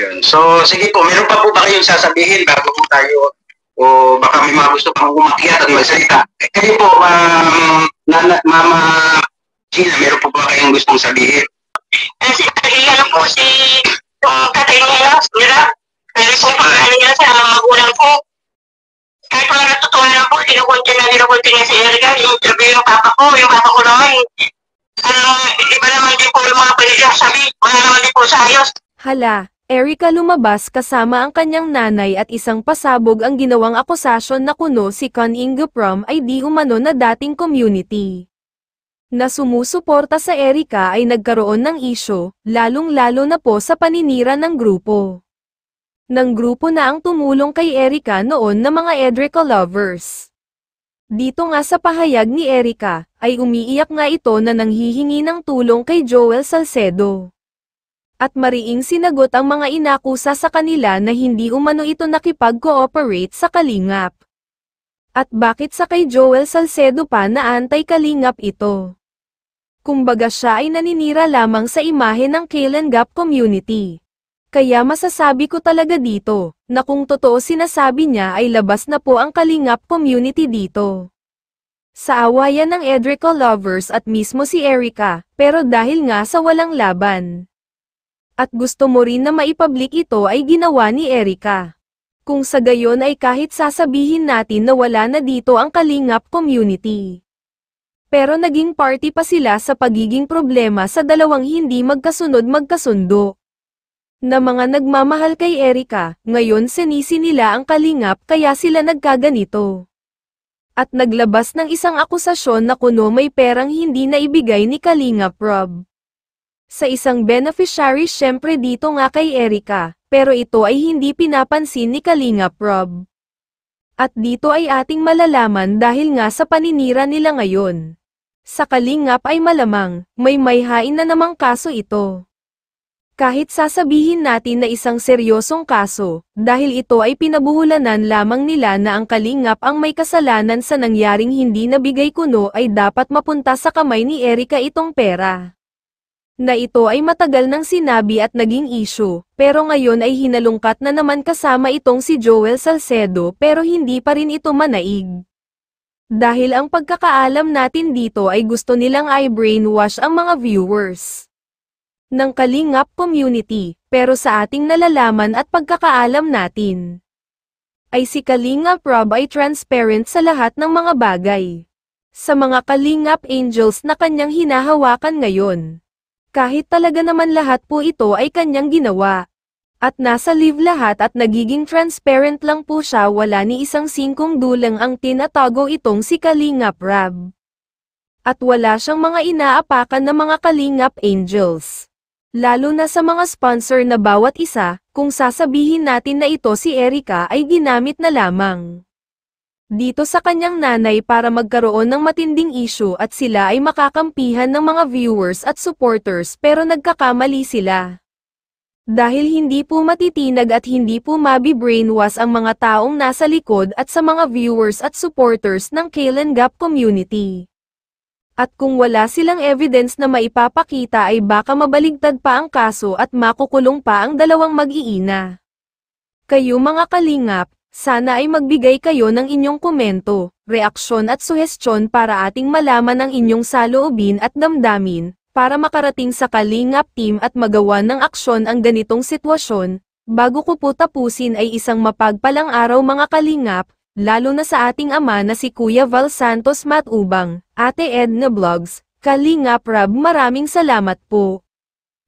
Ayun. So, sige po, meron pa po ba kayong sasabihin bago po tayo o baka may mga gusto pang umakyat at magsalita. Eh, kayo po, um, nana, Mama Gina, meron po ba kayong gustong sabihin? Uh, si, eh, ano po, si um, tatay Mira. Pero meron po pangalan ano nila sa magulang po. Kahit mga natutunan po, kinukunti na kinukunti niya si Erga, yung sabi yung papa ko, yung papa ko naman, ano, iba naman din po yung mga pamilya, sabi, wala naman din po sa ayos. Hala, Erika lumabas kasama ang kanyang nanay at isang pasabog ang ginawang akusasyon na kuno si Con Ingaprom ay di umano na dating community na sumusuporta sa Erika ay nagkaroon ng isyo, lalong-lalo na po sa paninira ng grupo. Ng grupo na ang tumulong kay Erika noon na mga Edrico lovers. Dito nga sa pahayag ni Erika, ay umiiyak nga ito na nanghihingi ng tulong kay Joel Salcedo at mariing sinagot ang mga inakusa sa kanila na hindi umano ito nakipag-cooperate sa Kalingap. At bakit sa kay Joel Salcedo pa na anti-Kalingap ito? Kumbaga siya ay naninira lamang sa imahe ng Kalingap community. Kaya masasabi ko talaga dito, na kung totoo sinasabi niya ay labas na po ang kalingap community dito. Sa awayan ng Edrico lovers at mismo si Erica, pero dahil nga sa walang laban at gusto mo rin na maipublic ito ay ginawa ni Erika. Kung sa gayon ay kahit sasabihin natin na wala na dito ang Kalingap community. Pero naging party pa sila sa pagiging problema sa dalawang hindi magkasunod magkasundo. Na mga nagmamahal kay Erika, ngayon sinisi nila ang Kalingap kaya sila nagkaganito. At naglabas ng isang akusasyon na kuno may perang hindi naibigay ni Kalingap Rob sa isang beneficiary syempre dito nga kay Erika, pero ito ay hindi pinapansin ni Kalinga Prob. At dito ay ating malalaman dahil nga sa paninira nila ngayon. Sa Kalingap ay malamang, may mayhain na namang kaso ito. Kahit sasabihin natin na isang seryosong kaso, dahil ito ay pinabuhulanan lamang nila na ang kalingap ang may kasalanan sa nangyaring hindi nabigay kuno ay dapat mapunta sa kamay ni Erika itong pera na ito ay matagal nang sinabi at naging issue, pero ngayon ay hinalungkat na naman kasama itong si Joel Salcedo pero hindi pa rin ito manaig. Dahil ang pagkakaalam natin dito ay gusto nilang i-brainwash ang mga viewers ng Kalingap community, pero sa ating nalalaman at pagkakaalam natin ay si Kalingap Rob ay transparent sa lahat ng mga bagay. Sa mga Kalingap Angels na kanyang hinahawakan ngayon kahit talaga naman lahat po ito ay kanyang ginawa. At nasa live lahat at nagiging transparent lang po siya wala ni isang singkong dulang ang tinatago itong si Kalingap Rab. At wala siyang mga inaapakan na mga Kalingap Angels. Lalo na sa mga sponsor na bawat isa, kung sasabihin natin na ito si Erika ay ginamit na lamang dito sa kanyang nanay para magkaroon ng matinding issue at sila ay makakampihan ng mga viewers at supporters pero nagkakamali sila. Dahil hindi po matitinag at hindi po mabibrainwash ang mga taong nasa likod at sa mga viewers at supporters ng Kalen Gap community. At kung wala silang evidence na maipapakita ay baka mabaligtad pa ang kaso at makukulong pa ang dalawang mag-iina. Kayo mga kalingap, sana ay magbigay kayo ng inyong komento, reaksyon at suhestyon para ating malaman ang inyong saloobin at damdamin, para makarating sa Kalingap Team at magawa ng aksyon ang ganitong sitwasyon. Bago ko po tapusin ay isang mapagpalang araw mga Kalingap, lalo na sa ating ama na si Kuya Val Santos Matubang, Ate Edna Vlogs, Kalingap Rab maraming salamat po.